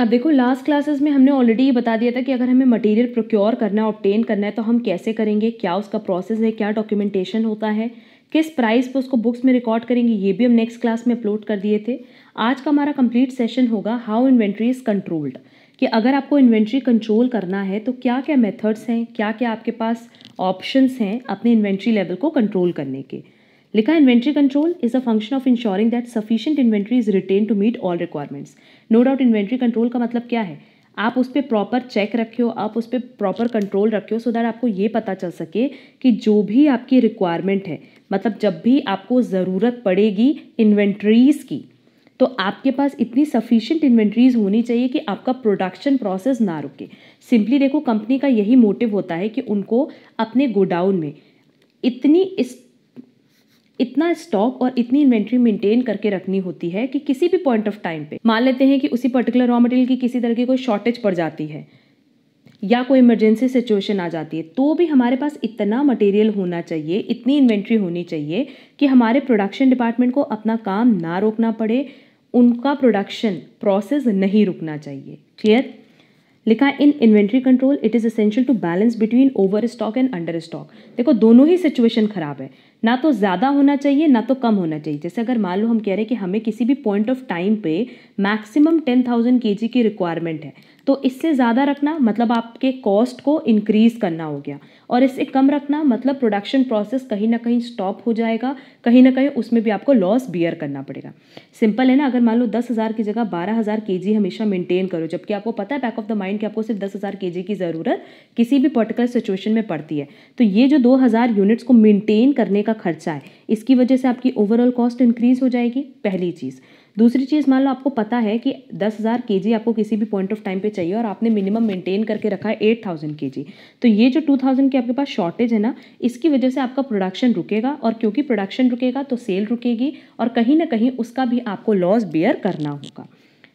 अब देखो last classes में हमने ऑलरेडी ये बता दिया था कि अगर हमें मटेरियल प्रोक्योर करना है ऑप्टेन करना है तो हम कैसे करेंगे क्या उसका प्रोसेस है क्या डॉक्यूमेंटेशन होता है किस प्राइस पर उसको बुक्स में रिकॉर्ड करेंगे ये भी हम नेक्स्ट क्लास में अपलोड कर दिए थे आज का हमारा कंप्लीट सेशन होगा हाउ इन्वेंट्री इज़ कंट्रोल्ड कि अगर आपको इन्वेंट्री कंट्रोल करना है तो क्या क्या मेथड्स हैं क्या क्या आपके पास ऑप्शंस हैं अपने इन्वेंट्री लेवल को कंट्रोल करने के लिखा inventory control is a function of ensuring that sufficient inventory is retained to meet all requirements no doubt inventory control का मतलब क्या है आप उस पर प्रॉपर चेक रखे हो आप उस पर प्रॉपर कंट्रोल रखे हो सो दैट आपको ये पता चल सके कि जो भी आपकी रिक्वायरमेंट है मतलब जब भी आपको ज़रूरत पड़ेगी इन्वेंट्रीज़ की तो आपके पास इतनी सफिशियंट इन्वेंट्रीज होनी चाहिए कि आपका प्रोडक्शन प्रोसेस ना रुके सिंपली देखो कंपनी का यही मोटिव होता है कि उनको अपने गोडाउन में इतनी इस इतना स्टॉक और इतनी इन्वेंट्री मेंटेन करके रखनी होती है कि किसी भी पॉइंट ऑफ टाइम पे मान लेते हैं कि उसी पर्टिकुलर रॉ मटेरियल की किसी तरह की कोई शॉर्टेज पड़ जाती है या कोई इमरजेंसी सिचुएशन आ जाती है तो भी हमारे पास इतना मटेरियल होना चाहिए इतनी इन्वेंट्री होनी चाहिए कि हमारे प्रोडक्शन डिपार्टमेंट को अपना काम ना रोकना पड़े उनका प्रोडक्शन प्रोसेस नहीं रुकना चाहिए क्लियर लिखा in inventory control it is essential to balance between overstock and understock देखो दोनों ही सिचुएशन खराब है ना तो ज़्यादा होना चाहिए ना तो कम होना चाहिए जैसे अगर मान लो हम कह रहे हैं कि हमें किसी भी पॉइंट ऑफ टाइम पे maximum ten thousand K G की रिक्वायरमेंट है तो इससे ज़्यादा रखना मतलब आपके कॉस्ट को इंक्रीज़ करना हो गया और इससे कम रखना मतलब प्रोडक्शन प्रोसेस कहीं ना कहीं स्टॉप हो जाएगा कहीं ना कहीं उसमें भी आपको लॉस बियर करना पड़ेगा सिंपल है ना अगर मान लो दस हज़ार की जगह बारह हज़ार के जी हमेशा मेंटेन करो जबकि आपको पता है बैक ऑफ द माइंड कि आपको सिर्फ दस हज़ार के जी की ज़रूरत किसी भी पर्टिकुलर सिचुएशन में पड़ती है तो ये जो दो हज़ार यूनिट्स को मेनटेन करने का खर्चा है इसकी वजह से आपकी ओवरऑल कॉस्ट इंक्रीज़ हो जाएगी पहली चीज़ दूसरी चीज़ मान लो आपको पता है कि दस हज़ार के जी आपको किसी भी पॉइंट ऑफ टाइम पे चाहिए और आपने मिनिमम मेंटेन करके रखा है एट थाउजेंड के जी तो ये जो टू थाउजेंड की आपके पास शॉर्टेज है ना इसकी वजह से आपका प्रोडक्शन रुकेगा और क्योंकि प्रोडक्शन रुकेगा तो सेल रुकेगी और कहीं ना कहीं उसका भी आपको लॉस बेयर करना होगा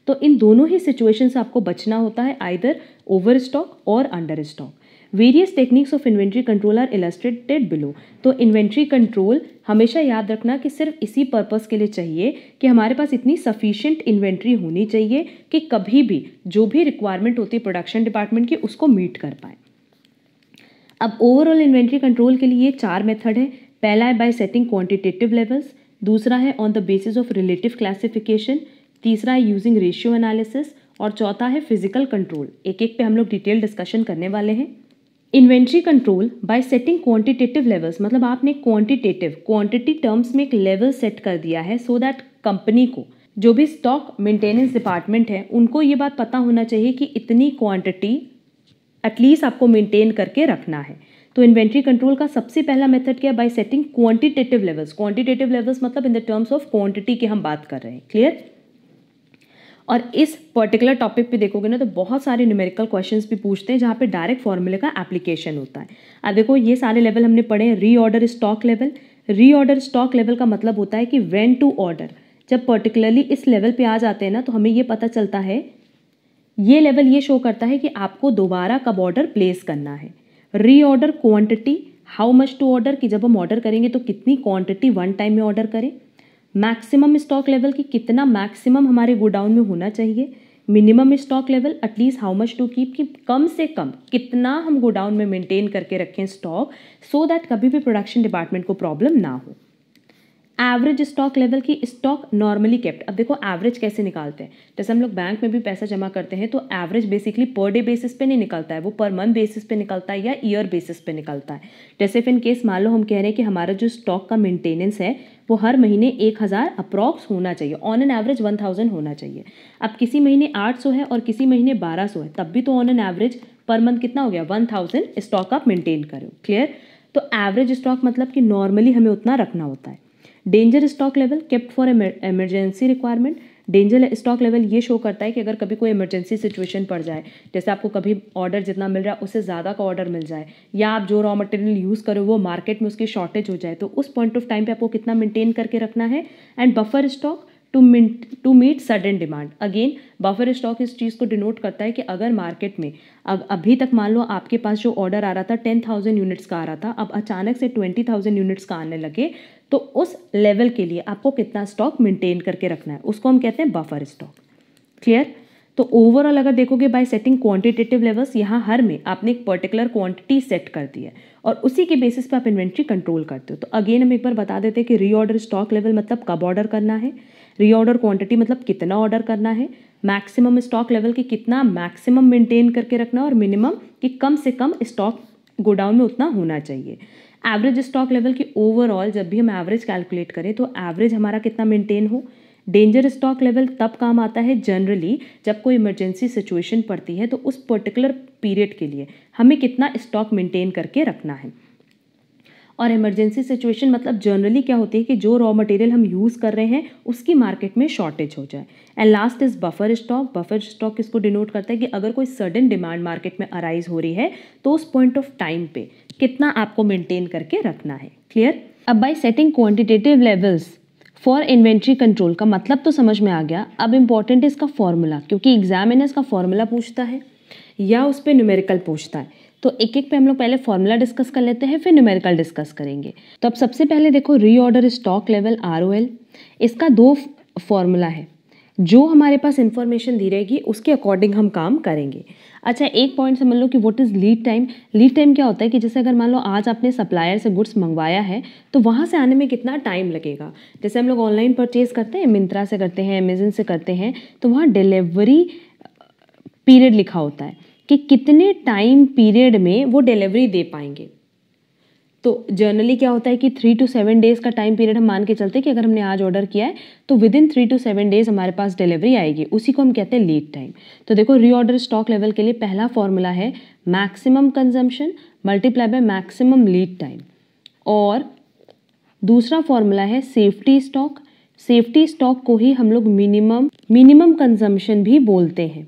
तो इन दोनों ही सिचुएशन से आपको बचना होता है आइदर ओवर स्टॉक और understock various techniques of inventory control are illustrated below तो इन्वेंट्री कंट्रोल हमेशा याद रखना कि सिर्फ इसी पर्पज़ के लिए चाहिए कि हमारे पास इतनी सफिशियंट इन्वेंट्री होनी चाहिए कि कभी भी जो भी रिक्वायरमेंट होती है प्रोडक्शन डिपार्टमेंट की उसको मीट कर पाए अब ओवरऑल इन्वेंट्री कंट्रोल के लिए चार मेथड है पहला है बाय सेटिंग क्वांटिटेटिव लेवल्स दूसरा है on the basis of relative classification तीसरा है यूजिंग रेशियो एनालिसिस और चौथा है फिजिकल कंट्रोल एक एक पे हम लोग डिटेल डिस्कशन करने वाले हैं inventory control by setting quantitative levels मतलब आपने क्वांटिटेटिव क्वांटिटी टर्म्स में एक लेवल सेट कर दिया है सो दैट कंपनी को जो भी स्टॉक मेंटेनेंस डिपार्टमेंट है उनको ये बात पता होना चाहिए कि इतनी क्वांटिटी एटलीस्ट आपको मेंटेन करके रखना है तो इन्वेंट्री कंट्रोल का सबसे पहला मेथड क्या by setting quantitative levels quantitative levels मतलब in the terms of quantity की हम बात कर रहे हैं क्लियर और इस पर्टिकुलर टॉपिक पे देखोगे ना तो बहुत सारे न्यूमेरिकल क्वेश्चन भी पूछते हैं जहाँ पे डायरेक्ट फॉर्मूले का एप्लीकेशन होता है अब देखो ये सारे लेवल हमने पढ़े reorder stock level reorder stock level का मतलब होता है कि वेन टू ऑर्डर जब पर्टिकुलरली इस लेवल पे आ जाते हैं ना तो हमें ये पता चलता है ये लेवल ये शो करता है कि आपको दोबारा कब ऑर्डर प्लेस करना है reorder quantity how much to order कि जब हम ऑर्डर करेंगे तो कितनी क्वान्टिटी वन टाइम में ऑर्डर करें मैक्सिमम स्टॉक लेवल की कितना मैक्सिमम हमारे गोडाउन में होना चाहिए minimum stock level at least how much to keep कि कम से कम कितना हम गोडाउन में मेंटेन करके रखें स्टॉक सो दैट कभी भी प्रोडक्शन डिपार्टमेंट को प्रॉब्लम ना हो एवरेज स्टॉक लेवल की स्टॉक नॉर्मली केप्ट अब देखो एवरेज कैसे निकालते हैं जैसे हम लोग बैंक में भी पैसा जमा करते हैं तो average basically per day basis पे नहीं निकलता है वो पर मंथ बेसिस पे निकलता है या ईयर बेसिस पे निकलता है जैसे फिर केस मान लो हम कह रहे हैं कि हमारा जो स्टॉक का मेंटेनेंस है वो हर महीने एक हज़ार अप्रॉक्स होना चाहिए on an average one thousand होना चाहिए अब किसी महीने आठ सौ है और किसी महीने बारह सौ है तब भी तो on an average per month कितना हो गया वन थाउजेंड स्टॉक आप मेंटेन करो क्लियर तो एवरेज स्टॉक मतलब कि नॉर्मली हमें उतना रखना होता है danger stock level kept for emergency requirement danger stock level ये शो करता है कि अगर कभी कोई इमरजेंसी सिचुएशन पड़ जाए जैसे आपको कभी ऑर्डर जितना मिल रहा है उससे ज़्यादा का ऑर्डर मिल जाए या आप जो रॉ मटेरियल यूज़ करो वो मार्केट में उसकी शॉर्टेज हो जाए तो उस पॉइंट ऑफ टाइम पर आपको कितना मेनटेन करके रखना है and buffer stock to meet to meet sudden demand again buffer stock इस चीज़ को डिनोट करता है कि अगर मार्केट में अब अभी तक मान लो आपके पास जो ऑर्डर आ रहा था टेन थाउजेंड यूनिट्स का आ रहा था अब अचानक से ट्वेंटी थाउजेंड यूनिट्स का आने लगे तो उस लेवल के लिए आपको कितना स्टॉक मेंटेन करके रखना है उसको हम कहते हैं बफर स्टॉक क्लियर तो ओवरऑल अगर देखोगे बाय सेटिंग क्वांटिटेटिव लेवल्स यहाँ हर में आपने एक पर्टिकुलर क्वांटिटी सेट कर दी है और उसी के बेसिस पर आप इन्वेंट्री कंट्रोल करते हो तो अगेन हम एक बार बता देते हैं कि रीऑर्डर स्टॉक लेवल मतलब कब ऑर्डर करना है रीऑर्डर क्वांटिटी मतलब कितना ऑर्डर करना है मैक्सिमम स्टॉक लेवल की कितना मैक्सिमम मेंटेन करके रखना और मिनिमम कि कम से कम स्टॉक गोडाउन में उतना होना चाहिए एवरेज स्टॉक लेवल की ओवरऑल जब भी हम एवरेज कैलकुलेट करें तो एवरेज हमारा कितना मेंटेन हो डेंजर स्टॉक लेवल तब काम आता है जनरली जब कोई इमरजेंसी सिचुएशन पड़ती है तो उस पर्टिकुलर पीरियड के लिए हमें कितना स्टॉक मेंटेन करके रखना है और इमरजेंसी सिचुएशन मतलब जनरली क्या होती है कि जो रॉ मटेरियल हम यूज़ कर रहे हैं उसकी मार्केट में शॉर्टेज हो जाए and last is buffer stock buffer stock इसको डिनोट करता है कि अगर कोई सडन डिमांड मार्केट में अराइज हो रही है तो उस पॉइंट ऑफ टाइम पे कितना आपको मेंटेन करके रखना है क्लियर अब by setting quantitative levels for inventory control का मतलब तो समझ में आ गया अब इम्पॉर्टेंट है इसका फॉर्मूला क्योंकि एग्जाम में इसका फॉर्मूला पूछता है या उस पर न्यूमेरिकल पूछता है तो एक एक पे हम लोग पहले फॉर्मूला डिस्कस कर लेते हैं फिर न्यूमेरिकल डिस्कस करेंगे तो अब सबसे पहले देखो रीऑर्डर स्टॉक लेवल आर इसका दो फॉर्मूला है जो हमारे पास इन्फॉर्मेशन दी रहेगी उसके अकॉर्डिंग हम काम करेंगे अच्छा एक पॉइंट समझ लो कि what is lead time lead time क्या होता है कि जैसे अगर मान लो आज आपने सप्लायर से गुड्स मंगवाया है तो वहाँ से आने में कितना टाइम लगेगा जैसे हम लोग ऑनलाइन परचेज करते हैं मिंत्रा से करते हैं अमेजन से करते हैं तो वहाँ डिलीवरी पीरियड लिखा होता है कि कितने टाइम पीरियड में वो डिलीवरी दे पाएंगे तो जर्नली क्या होता है कि थ्री टू सेवन डेज़ का टाइम पीरियड हम मान के चलते हैं कि अगर हमने आज ऑर्डर किया है तो within three to seven days हमारे पास डिलीवरी आएगी उसी को हम कहते हैं लीड टाइम तो देखो रीऑर्डर स्टॉक लेवल के लिए पहला फॉर्मूला है maximum consumption multiply by maximum lead time और दूसरा फॉर्मूला है सेफ्टी स्टॉक सेफ्टी स्टॉक को ही हम लोग मिनिमम मिनिमम कंजम्पशन भी बोलते हैं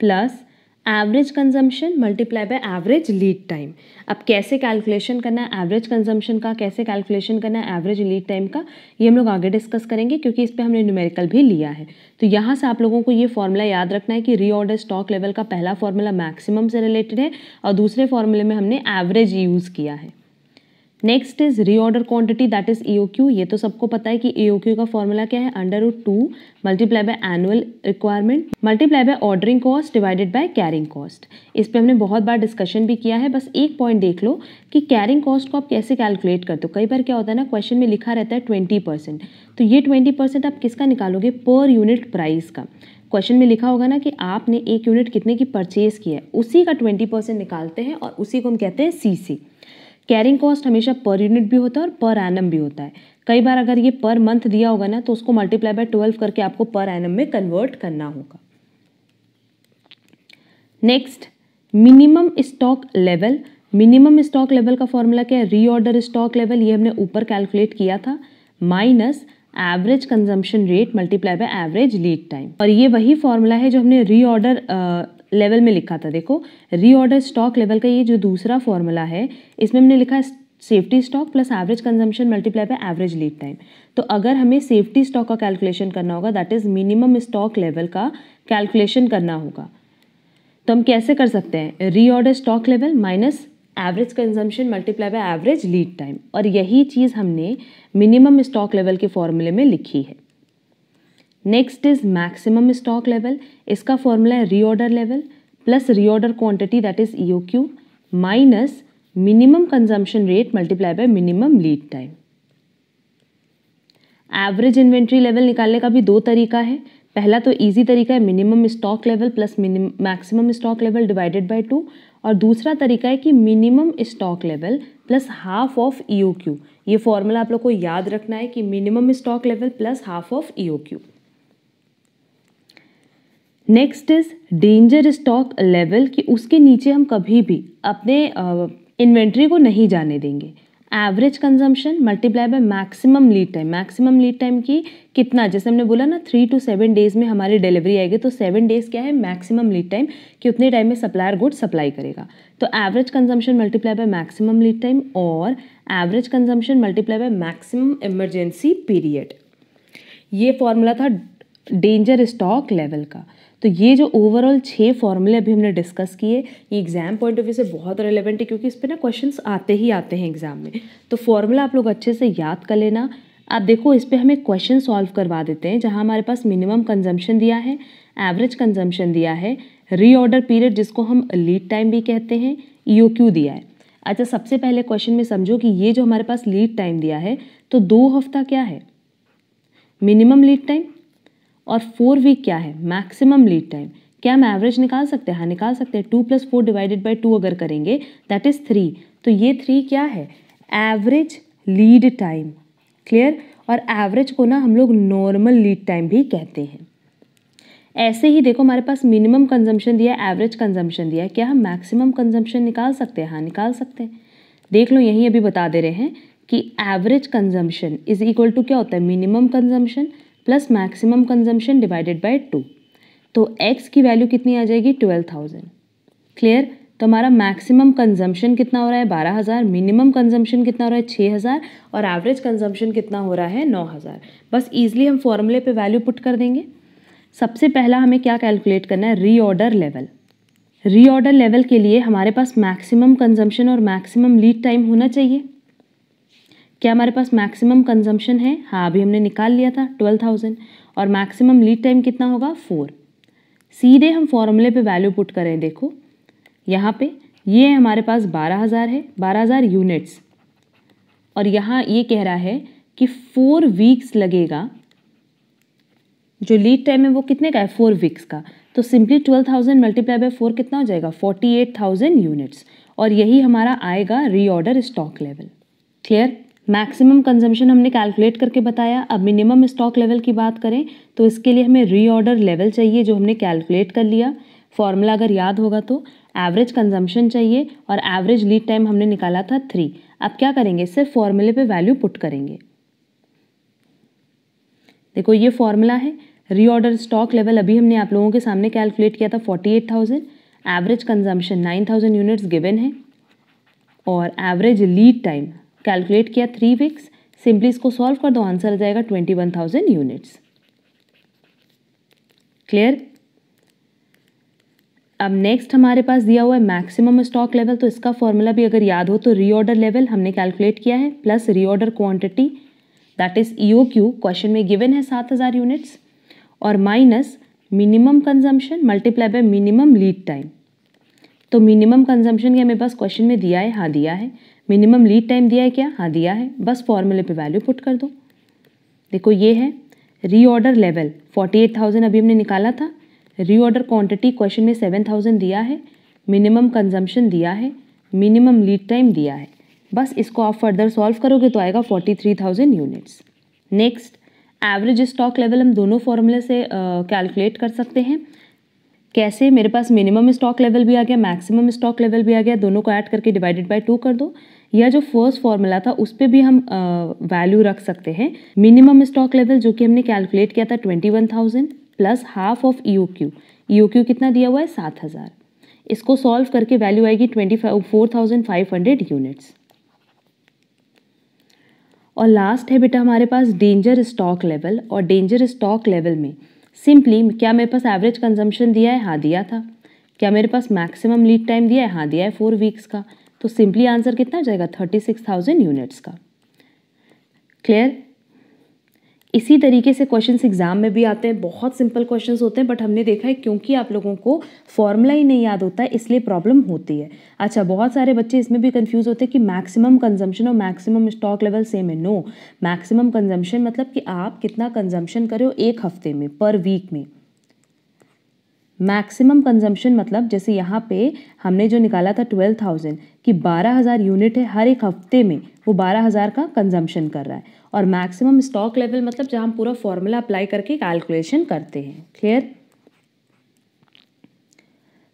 plus average consumption multiply by average lead time अब कैसे कैलकुलेशन करना है एवरेज कंजम्पशन का कैसे कैलकुलेशन करना है एवरेज लीड टाइम का ये हम लोग आगे डिस्कस करेंगे क्योंकि इस पर हमने न्यूमेरिकल भी लिया है तो यहाँ से आप लोगों को ये फॉर्मूला याद रखना है कि रीऑर्डर स्टॉक लेवल का पहला फॉर्मूला मैक्सिमम से रिलेटेड है और दूसरे फॉर्मूले में हमने एवरेज यूज़ किया है next is reorder quantity that is Q ये तो सबको पता है कि क्यू e का फॉर्मूला क्या है under root two multiply by annual requirement multiply by ordering cost divided by carrying cost इस पर हमने बहुत बार डिस्कशन भी किया है बस एक पॉइंट देख लो कि कैरिंग कॉस्ट को आप कैसे कैलकुलेट करते हो कई बार क्या होता है ना क्वेश्चन में लिखा रहता है ट्वेंटी परसेंट तो ये ट्वेंटी परसेंट आप किसका निकालोगे पर यूनिट प्राइस का क्वेश्चन में लिखा होगा ना कि आपने एक यूनिट कितने की परचेज की है उसी का ट्वेंटी परसेंट निकालते हैं और उसी को हम कहते हैं सी सी कैरिंग कॉस्ट हमेशा पर यूनिट भी होता है और पर एनम भी होता है कई बार अगर ये पर मंथ दिया होगा ना तो उसको मल्टीप्लाई बाय ट्वेल्व करके आपको पर एनम में कन्वर्ट करना होगा next minimum stock level minimum stock level का फॉर्मूला क्या है रीऑर्डर स्टॉक लेवल ये हमने ऊपर कैलकुलेट किया था minus average consumption rate multiply by average lead time और ये वही फॉर्मूला है जो हमने रीऑर्डर लेवल में लिखा था देखो रीऑर्डर स्टॉक लेवल का ये जो दूसरा फॉर्मूला है इसमें हमने लिखा है safety stock plus average consumption multiply by average lead time तो अगर हमें सेफ्टी स्टॉक का कैलकुलेशन करना होगा that is minimum stock level का कैलकुलेशन करना होगा तो हम कैसे कर सकते हैं reorder stock level minus average consumption multiply by average lead time और यही चीज़ हमने मिनिमम स्टॉक लेवल के फॉर्मूले में लिखी है next is maximum stock level इसका फॉर्मूला है reorder level plus reorder quantity that is E O Q minus minimum consumption rate multiply by minimum lead time average inventory level निकालने का भी दो तरीका है पहला तो इजी तरीका है minimum stock level plus maximum stock level divided by two और दूसरा तरीका है कि minimum stock level plus half of E O Q ये फॉर्मूला आप लोग को याद रखना है कि minimum stock level plus half of E O Q next is danger stock level कि उसके नीचे हम कभी भी अपने इन्वेंट्री को नहीं जाने देंगे average consumption multiply by maximum lead time maximum lead time की कितना जैसे हमने बोला ना थ्री टू सेवन डेज में हमारी डिलीवरी आएगी तो सेवन डेज क्या है मैक्सिमम लीड टाइम कि उतने टाइम में सप्लायर गुड सप्लाई करेगा तो average consumption multiply by maximum lead time और average consumption multiply by maximum emergency period ये फॉर्मूला था डेंजर स्टॉक लेवल का तो ये जो ओवरऑल छः फॉर्मूले अभी हमने डिस्कस किए ये एग्जाम पॉइंट ऑफ व्यू से बहुत रिलेवेंट है क्योंकि इस पर ना क्वेश्चन आते ही आते हैं एग्जाम में तो फॉर्मूला आप लोग अच्छे से याद कर लेना आप देखो इस पर हमें क्वेश्चन सॉल्व करवा देते हैं जहाँ हमारे पास मिनिमम कंजम्पशन दिया है एवरेज कंजम्पशन दिया है रीऑर्डर पीरियड जिसको हम लीड टाइम भी कहते हैं ईओक्यू दिया है अच्छा सबसे पहले क्वेश्चन में समझो कि ये जो हमारे पास लीड टाइम दिया है तो दो हफ्ता क्या है मिनिमम लीड टाइम और फोर वीक क्या है मैक्सिमम लीड टाइम क्या हम एवरेज निकाल सकते हैं हाँ निकाल सकते हैं two plus four divided by two अगर करेंगे दैट इज़ थ्री तो ये थ्री क्या है एवरेज लीड टाइम क्लियर और एवरेज को ना हम लोग नॉर्मल लीड टाइम भी कहते हैं ऐसे ही देखो हमारे पास मिनिमम कंजम्पशन दिया एवरेज कंजम्पशन दिया क्या हम मैक्सिमम कंजम्पशन निकाल सकते हैं हाँ निकाल सकते हैं देख लो यहीं अभी बता दे रहे हैं कि average consumption is equal to क्या होता है minimum consumption plus maximum consumption divided by two तो एक्स की वैल्यू कितनी आ जाएगी ट्वेल्व थाउजेंड क्लियर तो हमारा मैक्सिमम कंजम्पशन कितना हो रहा है बारह हज़ार मिनिमम कंजम्पशन कितना हो रहा है छः हज़ार और एवरेज कंजम्पशन कितना हो रहा है नौ हज़ार बस ईजिली हम फॉर्मूले पे वैल्यू पुट कर देंगे सबसे पहला हमें क्या कैलकुलेट करना है रीऑर्डर लेवल रीऑर्डर लेवल के लिए हमारे पास मैक्सिमम कंजम्पशन और मैक्सिमम लीड टाइम होना चाहिए क्या हमारे पास मैक्सिमम कंजम्पशन है हाँ अभी हमने निकाल लिया था ट्वेल्व थाउजेंड और मैक्सिमम लीड टाइम कितना होगा फोर सीधे हम फॉर्मूले पे वैल्यू पुट करें देखो यहाँ पे ये हमारे पास बारह हज़ार है बारह हज़ार यूनिट्स और यहाँ ये कह रहा है कि फोर वीक्स लगेगा जो लीड टाइम है वो कितने का है फोर वीक्स का तो simply twelve thousand multiply by four कितना हो जाएगा फोर्टी एट थाउजेंड यूनिट्स और यही हमारा आएगा reorder stock level clear maximum consumption हमने कैलकुलेट करके बताया अब मिनिमम स्टॉक लेवल की बात करें तो इसके लिए हमें रीऑर्डर लेवल चाहिए जो हमने कैलकुलेट कर लिया फॉर्मूला अगर याद होगा तो एवरेज कंजम्पशन चाहिए और एवरेज लीड टाइम हमने निकाला था थ्री अब क्या करेंगे सिर्फ फॉर्मूले पे वैल्यू पुट करेंगे देखो ये फॉर्मूला है रीऑर्डर स्टॉक लेवल अभी हमने आप लोगों के सामने कैलकुलेट किया था forty eight thousand average consumption nine thousand units given है और एवरेज लीड टाइम कैलकुलेट किया थ्री वीक्स सिंपली इसको सॉल्व कर दो आंसर आ जाएगा twenty one thousand units clear अब नेक्स्ट हमारे पास दिया हुआ है मैक्सिमम स्टॉक लेवल तो इसका फॉर्मूला भी अगर याद हो तो रीऑर्डर लेवल हमने कैलकुलेट किया है plus reorder quantity that is E O question में गिवन है सात हज़ार यूनिट्स और minus minimum consumption multiply by minimum lead time तो मिनिमम कंजम्पशन क्या हमें बस क्वेश्चन में दिया है हाँ दिया है मिनिमम लीड टाइम दिया है क्या हाँ दिया है बस फॉर्मूले पे वैल्यू पुट कर दो देखो ये है reorder level forty eight thousand अभी हमने निकाला था रीऑर्डर क्वांटिटी क्वेश्चन में सेवन थाउजेंड दिया है मिनिमम कंजम्पशन दिया है मिनिमम लीड टाइम दिया है बस इसको आप फर्दर सॉल्व करोगे तो आएगा forty three thousand units next average stock level हम दोनों फॉर्मूले से कैलकुलेट uh, कर सकते हैं कैसे मेरे पास मिनिमम स्टॉक लेवल भी आ गया मैक्सिमम स्टॉक लेवल भी आ गया दोनों को ऐड करके डिवाइडेड बाय टू कर दो या जो फर्स्ट फॉर्मूला था उस पर भी हम वैल्यू रख सकते हैं मिनिमम स्टॉक लेवल जो कि हमने कैलकुलेट किया था twenty one thousand plus half of E O Q Q कितना दिया हुआ है सात हज़ार इसको सॉल्व करके वैल्यू आएगी twenty four thousand five hundred units और लास्ट है बेटा हमारे पास डेंजर स्टॉक लेवल और डेंजर स्टॉक लेवल में सिंपली क्या मेरे पास एवरेज कंजम्पशन दिया है हाँ दिया था क्या मेरे पास मैक्सिमम लीड टाइम दिया है हाँ दिया है फोर वीक्स का तो सिंपली आंसर कितना जाएगा थर्टी सिक्स थाउजेंड यूनिट्स का क्लियर इसी तरीके से क्वेश्चंस एग्जाम में भी आते हैं बहुत सिंपल क्वेश्चंस होते हैं बट हमने देखा है क्योंकि आप लोगों को फॉर्मूला ही नहीं याद होता है इसलिए प्रॉब्लम होती है अच्छा बहुत सारे बच्चे इसमें भी कंफ्यूज होते हैं कि मैक्सिमम कंजम्पशन और मैक्सिमम स्टॉक लेवल सेम है नो मैक्सिमम कंजम्पशन मतलब कि आप कितना कंजम्पशन करो एक हफ्ते में पर वीक में मैक्सिमम कंजम्पशन मतलब जैसे यहाँ पे हमने जो निकाला था ट्वेल्व थाउजेंड कि बारह हज़ार यूनिट है हर एक हफ्ते में वो बारह हज़ार का कंजम्पशन कर रहा है और मैक्सिमम स्टॉक लेवल मतलब जहाँ हम पूरा फॉर्मूला अप्लाई करके कैलकुलेशन करते हैं क्लियर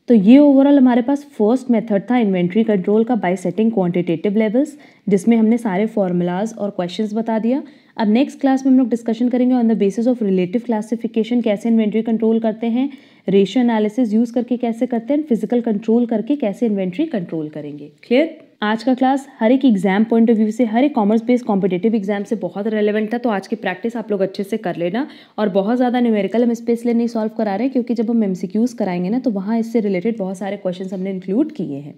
तो ये ओवरऑल हमारे पास फर्स्ट मेथड था इन्वेंट्री कंट्रोल का बाय सेटिंग क्वांटिटेटिव लेवल्स जिसमें हमने सारे फॉर्मूलाज और क्वेश्चंस बता दिया अब नेक्स्ट क्लास में हम लोग डिस्कशन करेंगे on the basis of relative classification कैसे इन्वेंट्री कंट्रोल करते हैं रेशियो एनालिसिस यूज करके कैसे करते हैं फिजिकल कंट्रोल करके कैसे इन्वेंट्री कंट्रोल करेंगे क्लियर आज का क्लास हर एक एग्जाम पॉइंट ऑफ व्यू से हर एक कॉमर्स बेस्ड कॉम्पिटेटिव एग्जाम से बहुत रेलेवेंट था तो आज की प्रैक्टिस आप लोग अच्छे से कर लेना और बहुत ज़्यादा न्यूमेरिकल हम इसपे इसलिए नहीं सॉल्व करा रहे क्योंकि जब हम एम कराएंगे ना तो वहाँ इससे रिलेटेड बहुत सारे क्वेश्चन हमने इंक्लूड किए हैं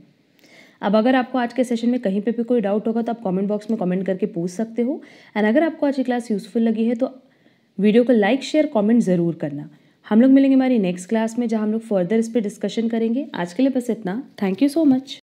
अब अगर आपको आज के सेशन में कहीं पे भी कोई डाउट होगा तो आप कमेंट बॉक्स में कमेंट करके पूछ सकते हो एंड अगर आपको आज की क्लास यूज़फुल लगी है तो वीडियो को लाइक शेयर कॉमेंट ज़रूर करना हम लोग मिलेंगे हमारी नेक्स्ट क्लास में जहाँ हम लोग फर्दर इस पर डिस्कशन करेंगे आज के लिए बस इतना थैंक यू सो मच